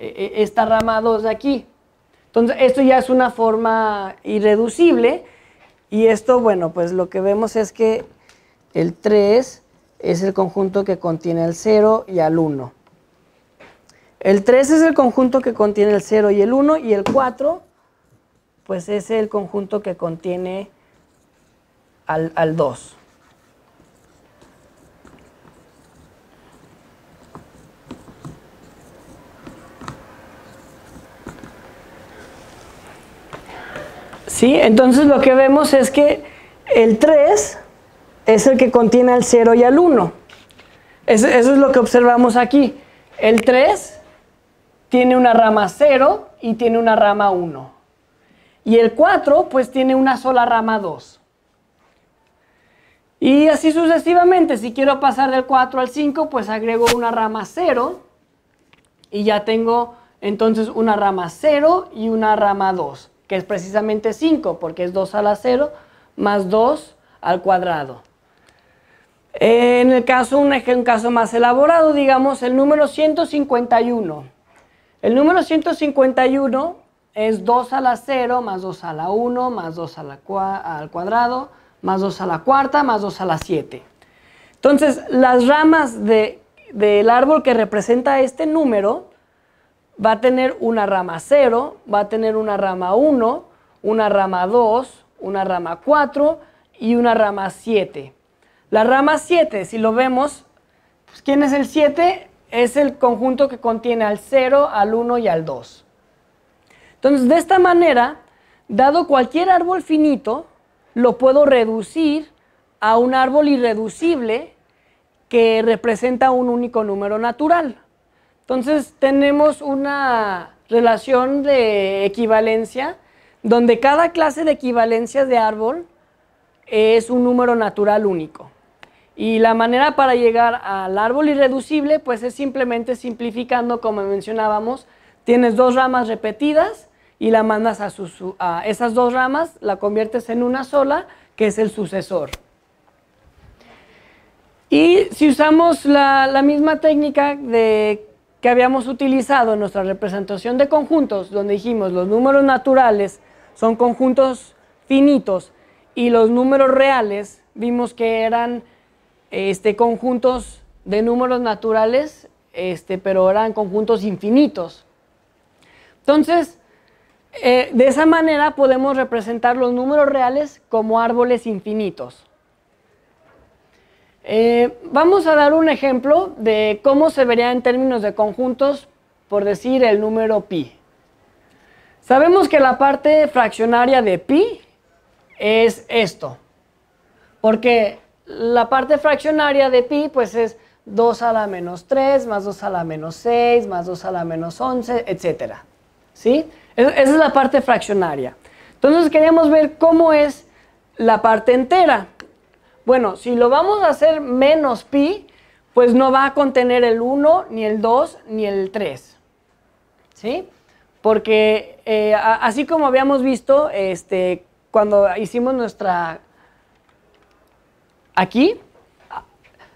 Eh, eh, esta rama 2 de aquí. Entonces, esto ya es una forma irreducible y esto, bueno, pues lo que vemos es que el 3 es el conjunto que contiene al 0 y al 1. El 3 es el conjunto que contiene el 0 y el 1 y el 4 pues es el conjunto que contiene al, al 2. Entonces lo que vemos es que el 3 es el que contiene al 0 y al 1. eso es lo que observamos aquí. El 3 tiene una rama 0 y tiene una rama 1. Y el 4 pues tiene una sola rama 2. Y así sucesivamente, si quiero pasar del 4 al 5, pues agrego una rama 0 y ya tengo entonces una rama 0 y una rama 2 que es precisamente 5, porque es 2 a la 0 más 2 al cuadrado. En el caso, un, caso más elaborado, digamos, el número 151. El número 151 es 2 a la 0, más 2 a la 1, más 2 a la al cuadrado, más 2 a la cuarta, más 2 a la 7. Entonces, las ramas del árbol que representa este número va a tener una rama 0, va a tener una rama 1, una rama 2, una rama 4 y una rama 7. La rama 7, si lo vemos, pues ¿quién es el 7? Es el conjunto que contiene al 0, al 1 y al 2. Entonces, de esta manera, dado cualquier árbol finito, lo puedo reducir a un árbol irreducible que representa un único número natural. Entonces tenemos una relación de equivalencia donde cada clase de equivalencias de árbol es un número natural único. Y la manera para llegar al árbol irreducible pues es simplemente simplificando, como mencionábamos, tienes dos ramas repetidas y la mandas a, sus a esas dos ramas, la conviertes en una sola, que es el sucesor. Y si usamos la, la misma técnica de que habíamos utilizado en nuestra representación de conjuntos, donde dijimos los números naturales son conjuntos finitos y los números reales vimos que eran este, conjuntos de números naturales, este, pero eran conjuntos infinitos. Entonces, eh, de esa manera podemos representar los números reales como árboles infinitos. Eh, vamos a dar un ejemplo de cómo se vería en términos de conjuntos, por decir el número pi. Sabemos que la parte fraccionaria de pi es esto, porque la parte fraccionaria de pi pues es 2 a la menos 3, más 2 a la menos 6, más 2 a la menos 11, etc. ¿Sí? Esa es la parte fraccionaria. Entonces queríamos ver cómo es la parte entera. Bueno, si lo vamos a hacer menos pi, pues no va a contener el 1, ni el 2, ni el 3. ¿Sí? Porque eh, así como habíamos visto, este, cuando hicimos nuestra... Aquí,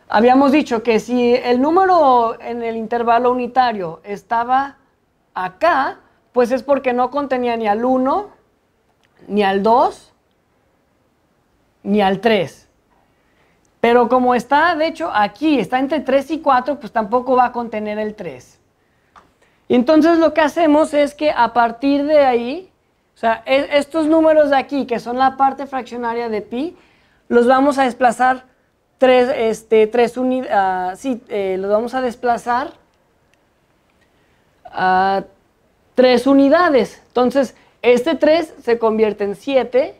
habíamos dicho que si el número en el intervalo unitario estaba acá, pues es porque no contenía ni al 1, ni al 2, ni al 3. Pero como está, de hecho, aquí, está entre 3 y 4, pues tampoco va a contener el 3. Y entonces lo que hacemos es que a partir de ahí, o sea, e, estos números de aquí, que son la parte fraccionaria de pi, los vamos a desplazar tres, este, ah, eh, los vamos a desplazar a tres unidades. Entonces, este 3 se convierte en 7,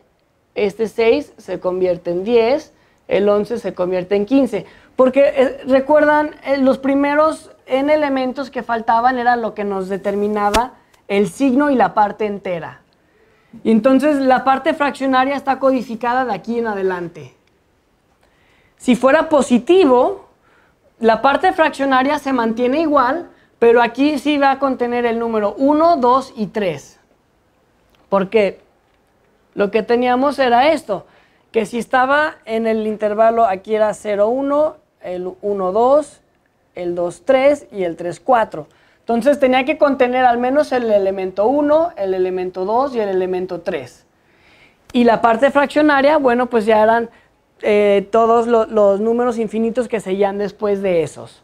este 6 se convierte en 10, el 11 se convierte en 15. Porque eh, recuerdan, eh, los primeros en elementos que faltaban era lo que nos determinaba el signo y la parte entera. Y entonces la parte fraccionaria está codificada de aquí en adelante. Si fuera positivo, la parte fraccionaria se mantiene igual, pero aquí sí va a contener el número 1, 2 y 3. Porque lo que teníamos era esto que si estaba en el intervalo, aquí era 0, 1, el 1, 2, el 2, 3 y el 3, 4. Entonces tenía que contener al menos el elemento 1, el elemento 2 y el elemento 3. Y la parte fraccionaria, bueno, pues ya eran eh, todos los números infinitos que seguían después de esos.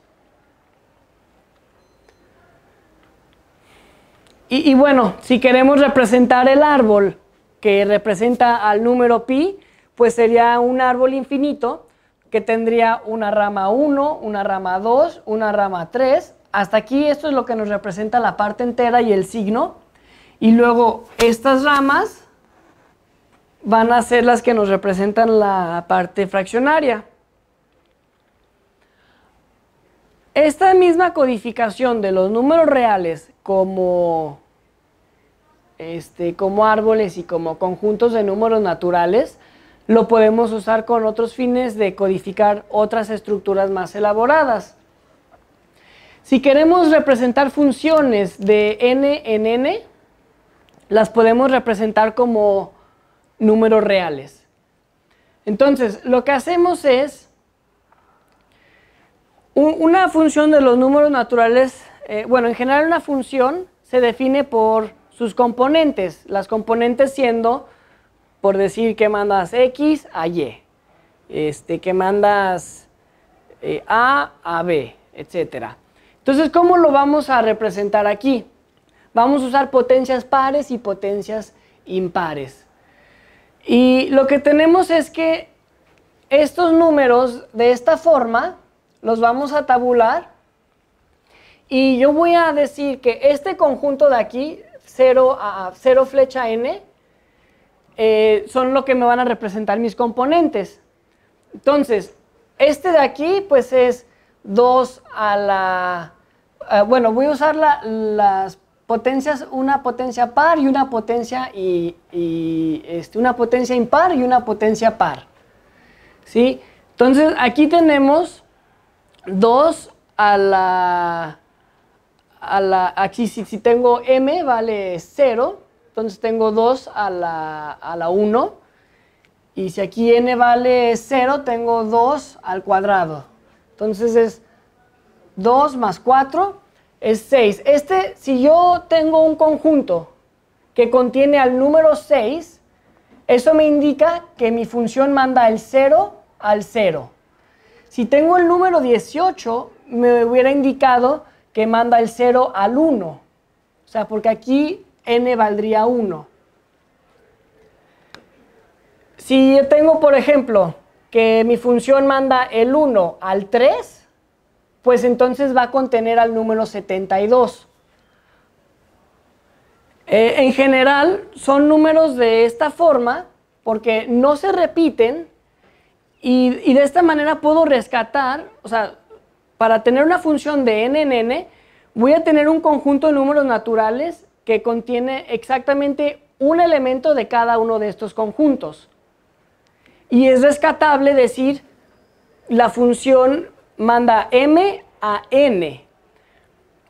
y bueno, si queremos representar el árbol que representa al número pi, pues sería un árbol infinito que tendría una rama 1, una rama 2, una rama 3. Hasta aquí esto es lo que nos representa la parte entera y el signo. Y luego estas ramas van a ser las que nos representan la parte fraccionaria. Esta misma codificación de los números reales como, este, como árboles y como conjuntos de números naturales lo podemos usar con otros fines de codificar otras estructuras más elaboradas. Si queremos representar funciones de n en n, las podemos representar como números reales. Entonces, lo que hacemos es, una función de los números naturales, eh, bueno, en general una función se define por sus componentes, las componentes siendo por decir que mandas X a Y, este, que mandas eh, A a B, etc. Entonces, ¿cómo lo vamos a representar aquí? Vamos a usar potencias pares y potencias impares. Y lo que tenemos es que estos números de esta forma los vamos a tabular y yo voy a decir que este conjunto de aquí, 0 a 0 flecha n, eh, son lo que me van a representar mis componentes. Entonces, este de aquí pues es 2 a la... Eh, bueno, voy a usar las potencias, una potencia par y una potencia y, este, una potencia impar y una potencia par. ¿Sí? Entonces aquí tenemos 2 a la, a la, aquí si, si tengo m vale 0, entonces tengo 2 a la, 1. Y si aquí n vale 0, tengo 2 al cuadrado. Entonces es 2 más 4 es 6. Este, si yo tengo un conjunto que contiene al número 6, eso me indica que mi función manda el 0 al 0. Si tengo el número 18, me hubiera indicado que manda el 0 al 1. O sea, porque aquí n valdría 1. Si tengo, por ejemplo, que mi función manda el 1 al 3, pues entonces va a contener al número 72. Eh, en general, son números de esta forma porque no se repiten y, y, de esta manera puedo rescatar, o sea, para tener una función de n en n, voy a tener un conjunto de números naturales que contiene exactamente un elemento de cada uno de estos conjuntos. Y es rescatable decir, la función manda m a n,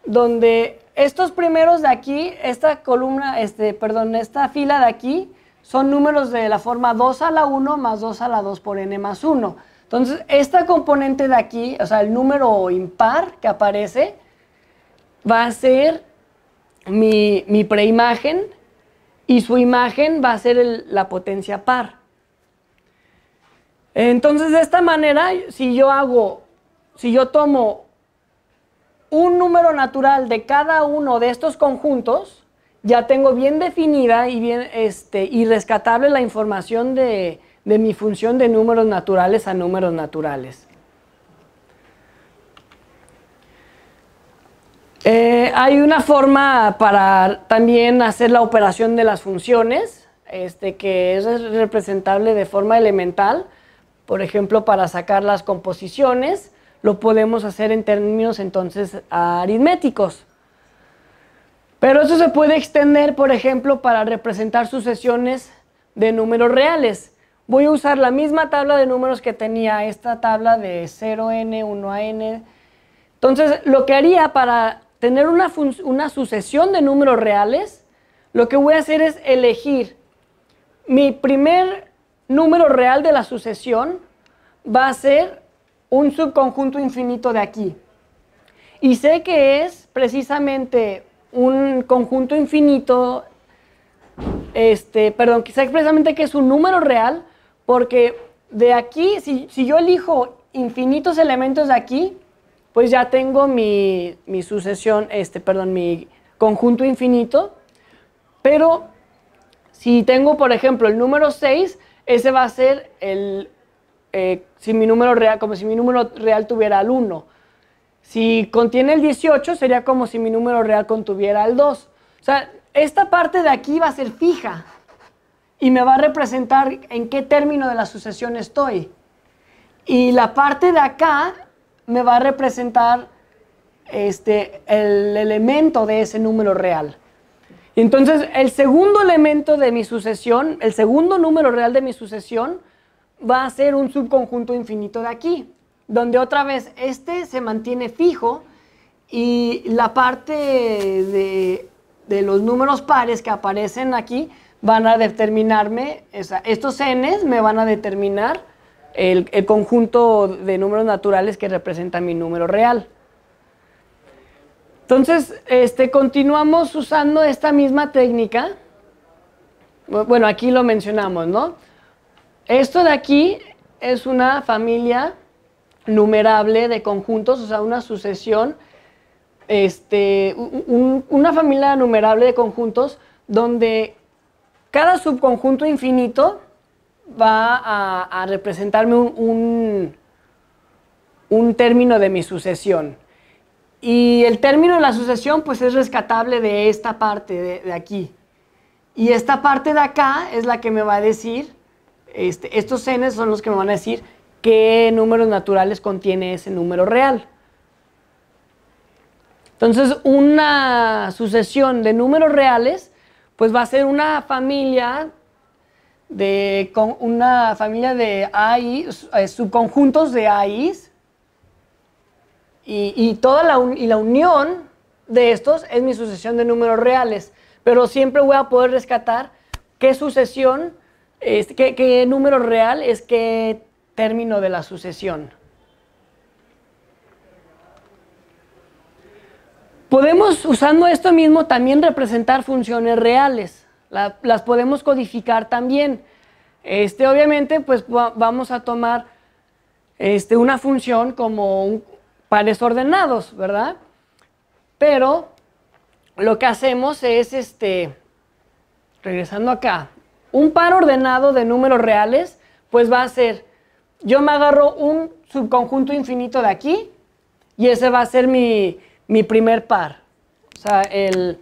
donde estos primeros de aquí, esta columna, este, perdón, esta fila de aquí, son números de la forma 2 a la 1 más 2 a la 2 por n más 1. Entonces, esta componente de aquí, o sea, el número impar que aparece, va a ser mi, mi preimagen y su imagen va a ser la potencia par. Entonces, de esta manera, si yo hago, si yo tomo un número natural de cada uno de estos conjuntos, ya tengo bien definida y, bien, este, rescatable la información de, de mi función de números naturales a números naturales. Eh, hay una forma para también hacer la operación de las funciones, este, que es representable de forma elemental. Por ejemplo, para sacar las composiciones, lo podemos hacer en términos entonces aritméticos. Pero eso se puede extender, por ejemplo, para representar sucesiones de números reales. Voy a usar la misma tabla de números que tenía esta tabla de 0n, 1n. a Entonces, lo que haría para tener una, sucesión de números reales, lo que voy a hacer es elegir mi primer número real de la sucesión va a ser un subconjunto infinito de aquí. Y sé que es precisamente un conjunto infinito, este, perdón, sé precisamente que es un número real, porque de aquí, si, si yo elijo infinitos elementos de aquí, pues ya tengo mi, sucesión, este, perdón, mi conjunto infinito, pero si tengo, por ejemplo, el número 6, ese va a ser el, eh, si mi número real, como si mi número real tuviera el 1. Si contiene el 18, sería como si mi número real contuviera el 2. O sea, esta parte de aquí va a ser fija y me va a representar en qué término de la sucesión estoy. Y la parte de acá me va a representar este, el elemento de ese número real. Entonces, el segundo elemento de mi sucesión, el segundo número real de mi sucesión, va a ser un subconjunto infinito de aquí, donde otra vez este se mantiene fijo y la parte de, los números pares que aparecen aquí van a determinarme, estos n's me van a determinar el, conjunto de números naturales que representa mi número real. Entonces, este, continuamos usando esta misma técnica. Bueno, aquí lo mencionamos, ¿no? Esto de aquí es una familia numerable de conjuntos, o sea, una sucesión, este, una familia numerable de conjuntos donde cada subconjunto infinito va a, representarme un, un, término de mi sucesión. Y el término de la sucesión pues es rescatable de esta parte de, aquí. Y esta parte de acá es la que me va a decir, este, estos n son los que me van a decir qué números naturales contiene ese número real. Entonces, una sucesión de números reales, pues va a ser una familia de con una familia de AI, eh, subconjuntos de AIs, y, toda la, y la unión de estos es mi sucesión de números reales, pero siempre voy a poder rescatar qué sucesión, qué, qué número real es qué término de la sucesión. Podemos, usando esto mismo, también representar funciones reales las podemos codificar también. Este, obviamente, pues vamos a tomar este, una función como pares ordenados, ¿verdad? Pero lo que hacemos es, este, regresando acá, un par ordenado de números reales, pues va a ser, yo me agarro un subconjunto infinito de aquí y ese va a ser mi, mi primer par. O sea, el,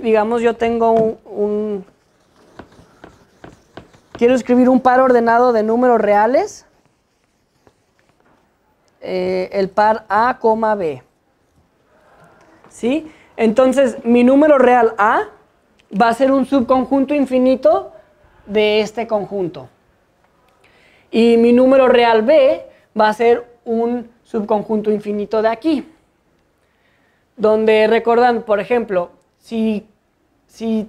Digamos, yo tengo un, Quiero escribir un par ordenado de números reales. Eh, el par A, B. ¿Sí? Entonces, mi número real A va a ser un subconjunto infinito de este conjunto. Y mi número real B va a ser un subconjunto infinito de aquí. Donde recordan, por ejemplo, si,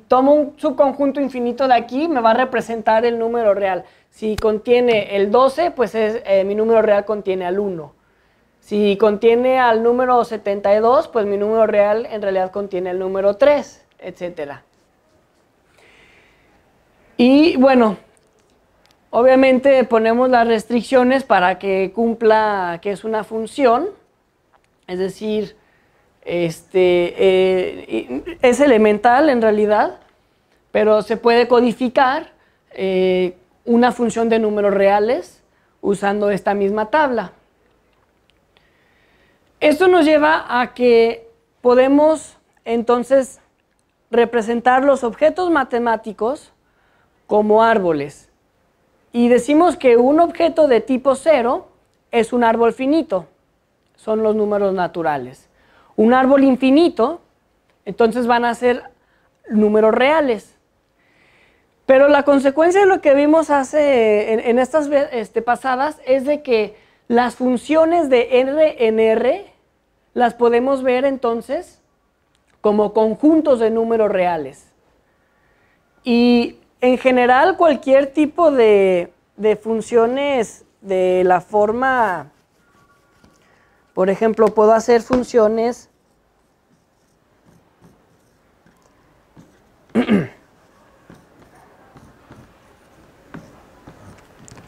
tomo un subconjunto infinito de aquí, me va a representar el número real. Si contiene el 12, pues es, eh, mi número real contiene al 1. Si contiene al número 72, pues mi número real en realidad contiene el número 3, etcétera Y bueno, obviamente ponemos las restricciones para que cumpla que es una función, es decir, este, eh, es elemental en realidad, pero se puede codificar eh, una función de números reales usando esta misma tabla. Esto nos lleva a que podemos entonces representar los objetos matemáticos como árboles. Y decimos que un objeto de tipo cero es un árbol finito, son los números naturales un árbol infinito, entonces van a ser números reales. Pero la consecuencia de lo que vimos hace en, estas este, pasadas es de que las funciones de R en R las podemos ver entonces como conjuntos de números reales. Y en general cualquier tipo de, de funciones de la forma por ejemplo, puedo hacer funciones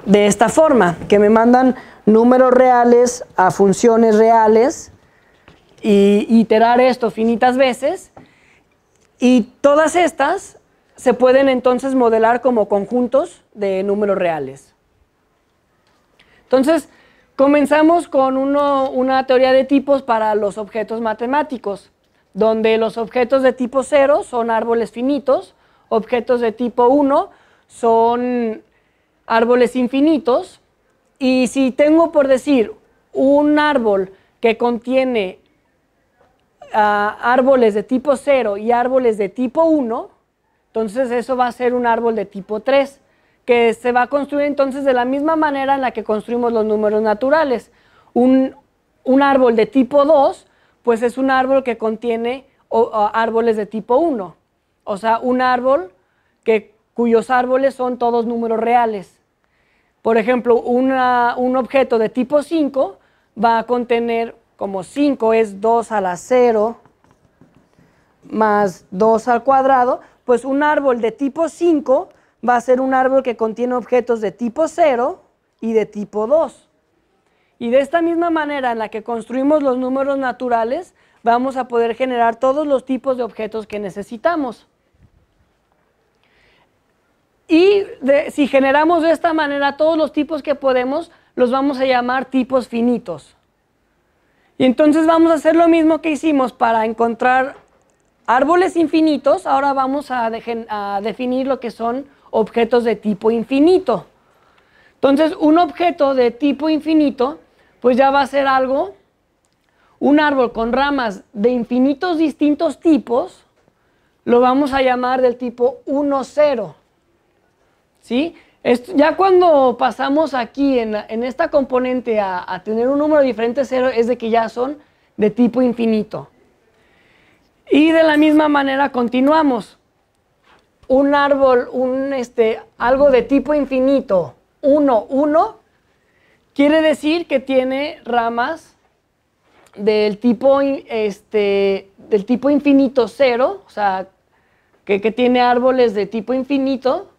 de esta forma, que me mandan números reales a funciones reales y iterar esto finitas veces y todas estas se pueden entonces modelar como conjuntos de números reales. Entonces, Comenzamos con una teoría de tipos para los objetos matemáticos, donde los objetos de tipo 0 son árboles finitos, objetos de tipo 1 son árboles infinitos, y si tengo por decir un árbol que contiene ah, árboles de tipo 0 y árboles de tipo 1, entonces eso va a ser un árbol de tipo 3 que se va a construir entonces de la misma manera en la que construimos los números naturales. Un, árbol de tipo 2, pues es un árbol que contiene árboles de tipo 1. O sea, un árbol que, cuyos árboles son todos números reales. Por ejemplo, un objeto de tipo 5 va a contener, como 5 es 2 a la 0 más 2 al cuadrado, pues un árbol de tipo 5 va a ser un árbol que contiene objetos de tipo 0 y de tipo 2. Y de esta misma manera en la que construimos los números naturales, vamos a poder generar todos los tipos de objetos que necesitamos. Y si generamos de esta manera todos los tipos que podemos, los vamos a llamar tipos finitos. Y entonces vamos a hacer lo mismo que hicimos para encontrar árboles infinitos, ahora vamos a definir lo que son objetos de tipo infinito. Entonces, un objeto de tipo infinito, pues ya va a ser algo, un árbol con ramas de infinitos distintos tipos, lo vamos a llamar del tipo 1, 0. ya cuando pasamos aquí en, esta componente a, tener un número diferente cero, 0, es de que ya son de tipo infinito. Y de la misma manera continuamos un árbol, un este, algo de tipo infinito, uno, uno, quiere decir que tiene ramas del tipo, este, del tipo infinito cero, o sea, que, tiene árboles de tipo infinito,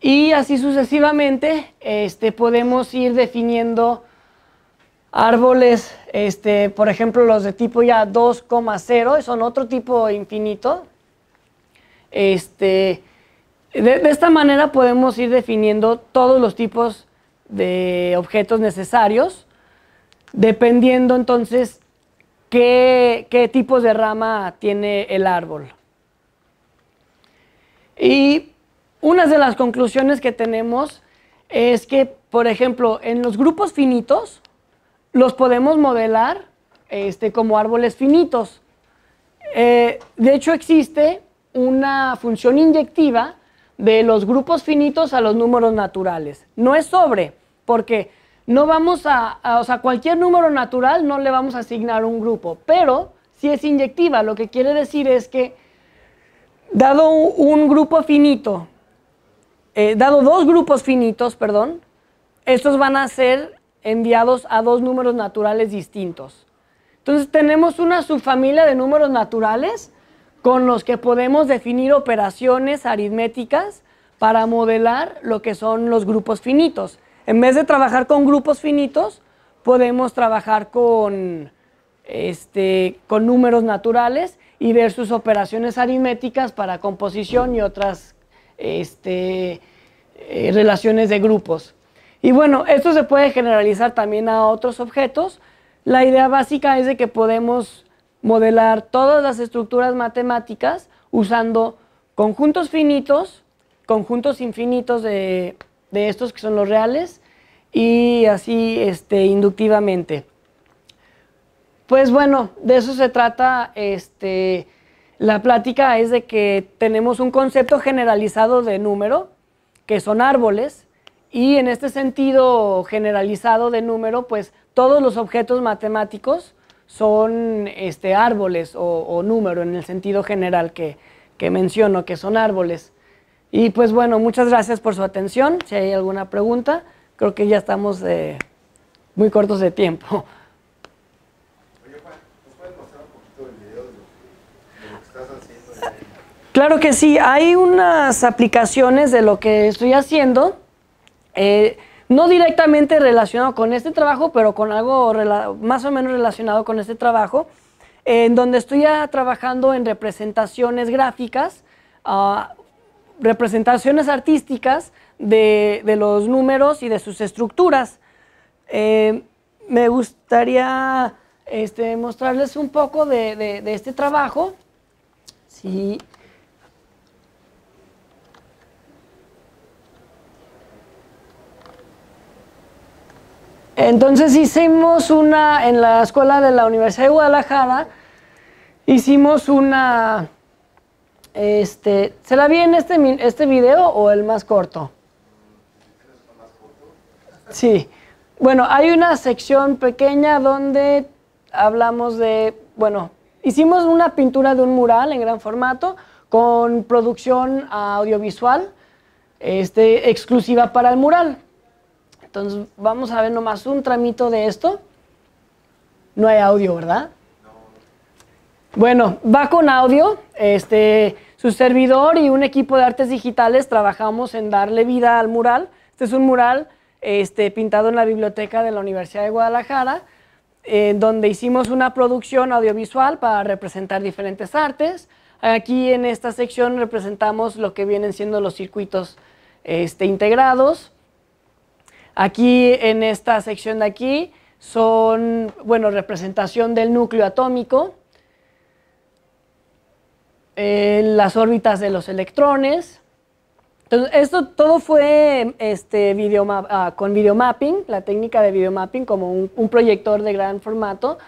y así sucesivamente este, podemos ir definiendo árboles, este, por ejemplo, los de tipo ya 2,0, son otro tipo infinito, este, de, esta manera podemos ir definiendo todos los tipos de objetos necesarios, dependiendo entonces qué, qué tipos de rama tiene el árbol. Y una de las conclusiones que tenemos es que, por ejemplo, en los grupos finitos los podemos modelar este, como árboles finitos. Eh, de hecho, existe una función inyectiva de los grupos finitos a los números naturales. No es sobre, porque no vamos a, o sea, cualquier número natural no le vamos a asignar un grupo, pero si es inyectiva, lo que quiere decir es que dado un grupo finito, eh, dado dos grupos finitos, perdón, estos van a ser enviados a dos números naturales distintos. Entonces tenemos una subfamilia de números naturales con los que podemos definir operaciones aritméticas para modelar lo que son los grupos finitos. En vez de trabajar con grupos finitos, podemos trabajar con, este, con números naturales y ver sus operaciones aritméticas para composición y otras este, eh, relaciones de grupos. Y bueno, esto se puede generalizar también a otros objetos. La idea básica es de que podemos modelar todas las estructuras matemáticas usando conjuntos finitos, conjuntos infinitos de, estos que son los reales y así este, inductivamente. Pues bueno, de eso se trata este, la plática, es de que tenemos un concepto generalizado de número, que son árboles, y en este sentido generalizado de número, pues todos los objetos matemáticos son este, árboles o, número en el sentido general que, que menciono, que son árboles. Y pues bueno, muchas gracias por su atención. Si hay alguna pregunta, creo que ya estamos eh, muy cortos de tiempo. Oye, ¿nos un poquito video de lo que, estás haciendo? Claro que sí, hay unas aplicaciones de lo que estoy haciendo. Eh, no directamente relacionado con este trabajo, pero con algo más o menos relacionado con este trabajo, en donde estoy trabajando en representaciones gráficas, ah, representaciones artísticas de, los números y de sus estructuras. Eh, me gustaría este, mostrarles un poco de, de este trabajo. Sí. Entonces hicimos una, en la escuela de la Universidad de Guadalajara, hicimos una, este, la vi este, este video o el más corto? Sí. Bueno, hay una sección pequeña donde hablamos de, bueno, hicimos una pintura de un mural en gran formato con producción audiovisual este, exclusiva para el mural. Entonces, vamos a ver nomás un tramito de esto. No hay audio, ¿verdad? Bueno, va con audio. Este, su servidor y un equipo de artes digitales trabajamos en darle vida al mural. Este es un mural este, pintado en la biblioteca de la Universidad de Guadalajara, donde hicimos una producción audiovisual para representar diferentes artes. Aquí en esta sección representamos lo que vienen siendo los circuitos este, integrados, Aquí en esta sección de aquí son, bueno, representación del núcleo atómico, eh, las órbitas de los electrones. Entonces, esto todo fue este, ah, con videomapping, la técnica de videomapping como un, proyector de gran formato.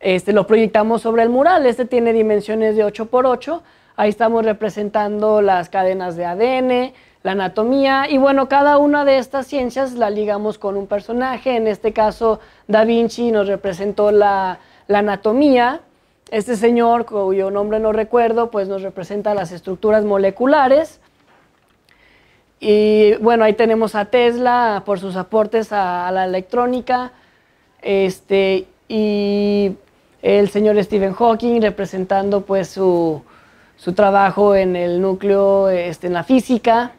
Este, lo proyectamos sobre el mural, este tiene dimensiones de 8 x 8 ahí estamos representando las cadenas de ADN, la anatomía. Y bueno, cada una de estas ciencias la ligamos con un personaje. En este caso, Da Vinci nos representó la, anatomía. Este señor, cuyo nombre no recuerdo, pues nos representa las estructuras moleculares. Y bueno, ahí tenemos a Tesla por sus aportes a, la electrónica. Este, y el señor Stephen Hawking representando pues su, su trabajo en el núcleo, este, en la física.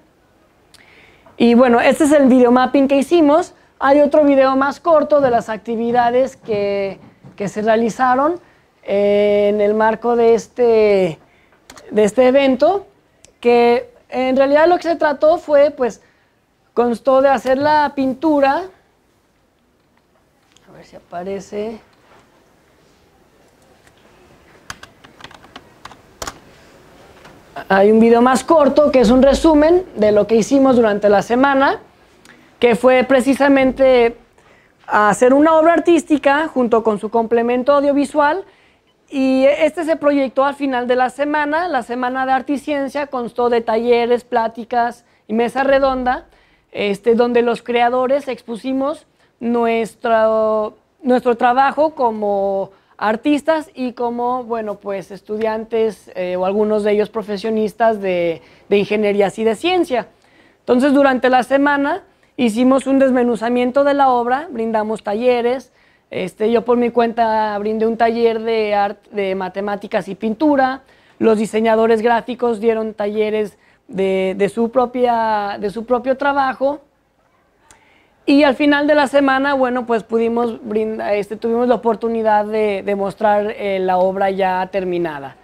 Y bueno, este es el video mapping que hicimos. Hay otro video más corto de las actividades que, que se realizaron eh, en el marco de este, de este evento, que en realidad lo que se trató fue, pues, constó de hacer la pintura. A ver si aparece. hay un video más corto que es un resumen de lo que hicimos durante la semana, que fue precisamente hacer una obra artística junto con su complemento audiovisual. Y este se proyectó al final de la semana. La semana de arte y ciencia constó de talleres, pláticas y mesa redonda, este, donde los creadores expusimos nuestro, nuestro trabajo como artistas y como, bueno, pues estudiantes eh, o algunos de ellos profesionistas de, ingeniería y de ciencia. Entonces, durante la semana hicimos un desmenuzamiento de la obra, brindamos talleres, este, yo por mi cuenta brindé un taller de, art, de matemáticas y pintura, los diseñadores gráficos dieron talleres de, su, de su propio trabajo y al final de la semana, bueno, pues pudimos brindar, este, tuvimos la oportunidad de, mostrar eh, la obra ya terminada.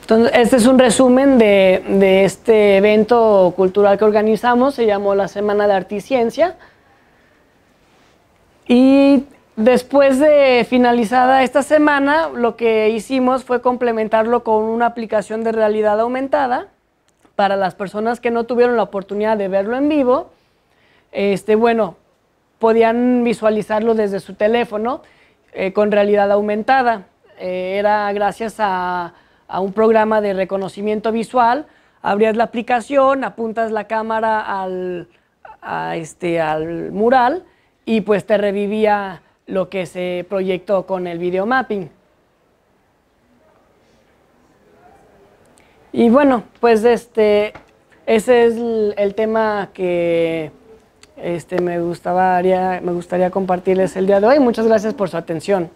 Entonces, este es un resumen de, de, este evento cultural que organizamos, se llamó la Semana de Arte y Ciencia. Y Después de finalizada esta semana, lo que hicimos fue complementarlo con una aplicación de realidad aumentada para las personas que no tuvieron la oportunidad de verlo en vivo. Este, bueno, podían visualizarlo desde su teléfono eh, con realidad aumentada. Eh, era gracias a, un programa de reconocimiento visual. Abrías la aplicación, apuntas la cámara al, este, al mural y pues te revivía lo que se proyectó con el video mapping. Y bueno, pues este, ese es el, tema que este, me, me gustaría compartirles el día de hoy. Muchas gracias por su atención.